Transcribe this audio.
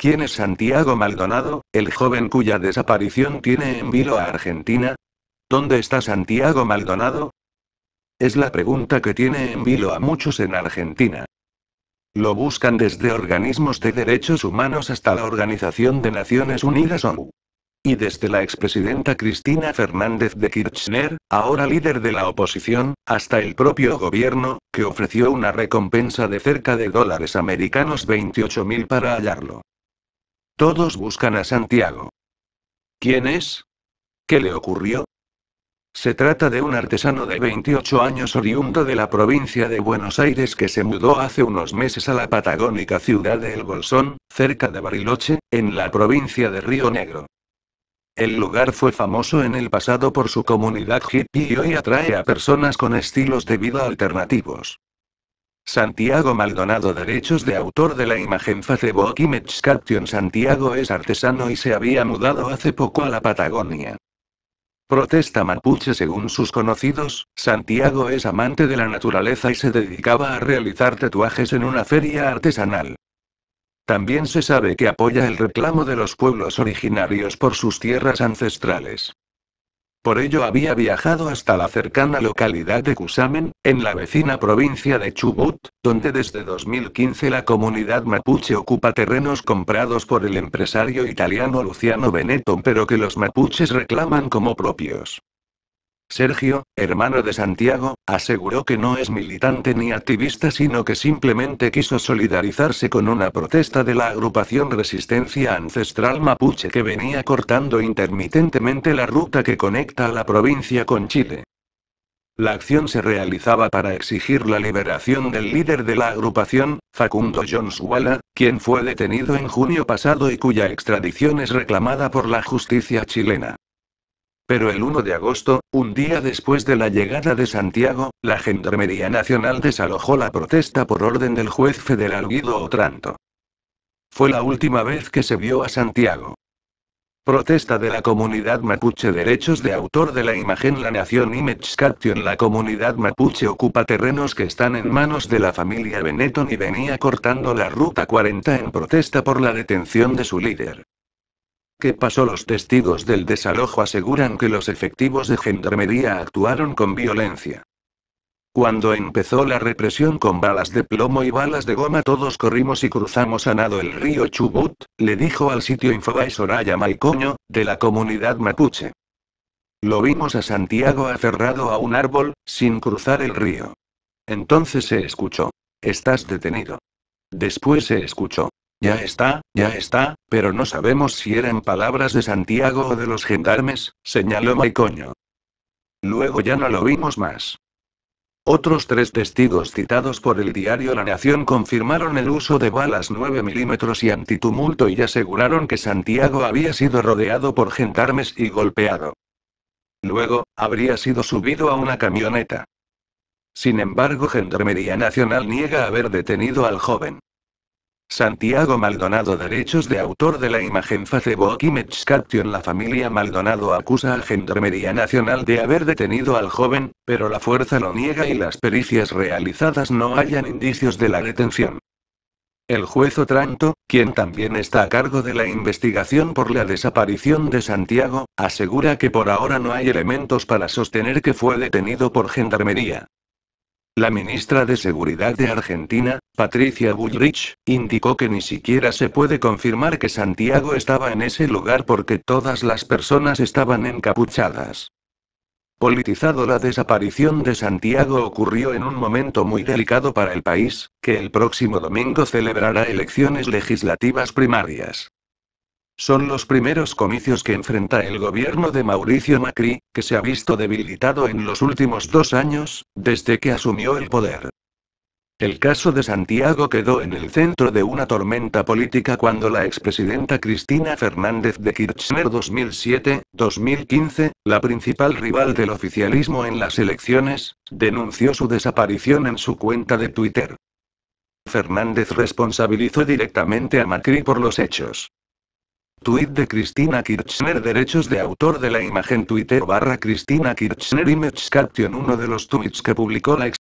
¿Quién es Santiago Maldonado, el joven cuya desaparición tiene en vilo a Argentina? ¿Dónde está Santiago Maldonado? Es la pregunta que tiene en vilo a muchos en Argentina. Lo buscan desde organismos de derechos humanos hasta la Organización de Naciones Unidas ONU. Y desde la expresidenta Cristina Fernández de Kirchner, ahora líder de la oposición, hasta el propio gobierno, que ofreció una recompensa de cerca de dólares americanos 28.000 para hallarlo. Todos buscan a Santiago. ¿Quién es? ¿Qué le ocurrió? Se trata de un artesano de 28 años oriundo de la provincia de Buenos Aires que se mudó hace unos meses a la patagónica ciudad de El Bolsón, cerca de Bariloche, en la provincia de Río Negro. El lugar fue famoso en el pasado por su comunidad hippie y hoy atrae a personas con estilos de vida alternativos. Santiago Maldonado Derechos de autor de la imagen Facebook Image Caption Santiago es artesano y se había mudado hace poco a la Patagonia. Protesta mapuche según sus conocidos, Santiago es amante de la naturaleza y se dedicaba a realizar tatuajes en una feria artesanal. También se sabe que apoya el reclamo de los pueblos originarios por sus tierras ancestrales. Por ello había viajado hasta la cercana localidad de Cusamen, en la vecina provincia de Chubut, donde desde 2015 la comunidad mapuche ocupa terrenos comprados por el empresario italiano Luciano Benetton pero que los mapuches reclaman como propios. Sergio, hermano de Santiago, aseguró que no es militante ni activista sino que simplemente quiso solidarizarse con una protesta de la agrupación Resistencia Ancestral Mapuche que venía cortando intermitentemente la ruta que conecta a la provincia con Chile. La acción se realizaba para exigir la liberación del líder de la agrupación, Facundo Jones Walla, quien fue detenido en junio pasado y cuya extradición es reclamada por la justicia chilena. Pero el 1 de agosto, un día después de la llegada de Santiago, la Gendarmería Nacional desalojó la protesta por orden del juez federal Guido Otranto. Fue la última vez que se vio a Santiago. Protesta de la comunidad mapuche Derechos de autor de la imagen La Nación Image Caption La comunidad mapuche ocupa terrenos que están en manos de la familia Benetton y venía cortando la Ruta 40 en protesta por la detención de su líder. ¿Qué pasó? Los testigos del desalojo aseguran que los efectivos de gendarmería actuaron con violencia. Cuando empezó la represión con balas de plomo y balas de goma todos corrimos y cruzamos a nado el río Chubut, le dijo al sitio Infobae Soraya Maicoño, de la comunidad mapuche. Lo vimos a Santiago aferrado a un árbol, sin cruzar el río. Entonces se escuchó. Estás detenido. Después se escuchó. Ya está, ya está, pero no sabemos si eran palabras de Santiago o de los gendarmes, señaló Maicoño. Luego ya no lo vimos más. Otros tres testigos citados por el diario La Nación confirmaron el uso de balas 9 milímetros y antitumulto y aseguraron que Santiago había sido rodeado por gendarmes y golpeado. Luego, habría sido subido a una camioneta. Sin embargo, Gendarmería Nacional niega haber detenido al joven. Santiago Maldonado Derechos de autor de la imagen Facebook Image Caption La familia Maldonado acusa a Gendarmería Nacional de haber detenido al joven, pero la fuerza lo niega y las pericias realizadas no hallan indicios de la detención. El juez Otranto, quien también está a cargo de la investigación por la desaparición de Santiago, asegura que por ahora no hay elementos para sostener que fue detenido por Gendarmería. La ministra de Seguridad de Argentina, Patricia Bullrich, indicó que ni siquiera se puede confirmar que Santiago estaba en ese lugar porque todas las personas estaban encapuchadas. Politizado la desaparición de Santiago ocurrió en un momento muy delicado para el país, que el próximo domingo celebrará elecciones legislativas primarias. Son los primeros comicios que enfrenta el gobierno de Mauricio Macri, que se ha visto debilitado en los últimos dos años, desde que asumió el poder. El caso de Santiago quedó en el centro de una tormenta política cuando la expresidenta Cristina Fernández de Kirchner 2007-2015, la principal rival del oficialismo en las elecciones, denunció su desaparición en su cuenta de Twitter. Fernández responsabilizó directamente a Macri por los hechos. Tweet de Cristina Kirchner Derechos de autor de la imagen Twitter barra Cristina Kirchner Image Caption Uno de los tweets que publicó la ex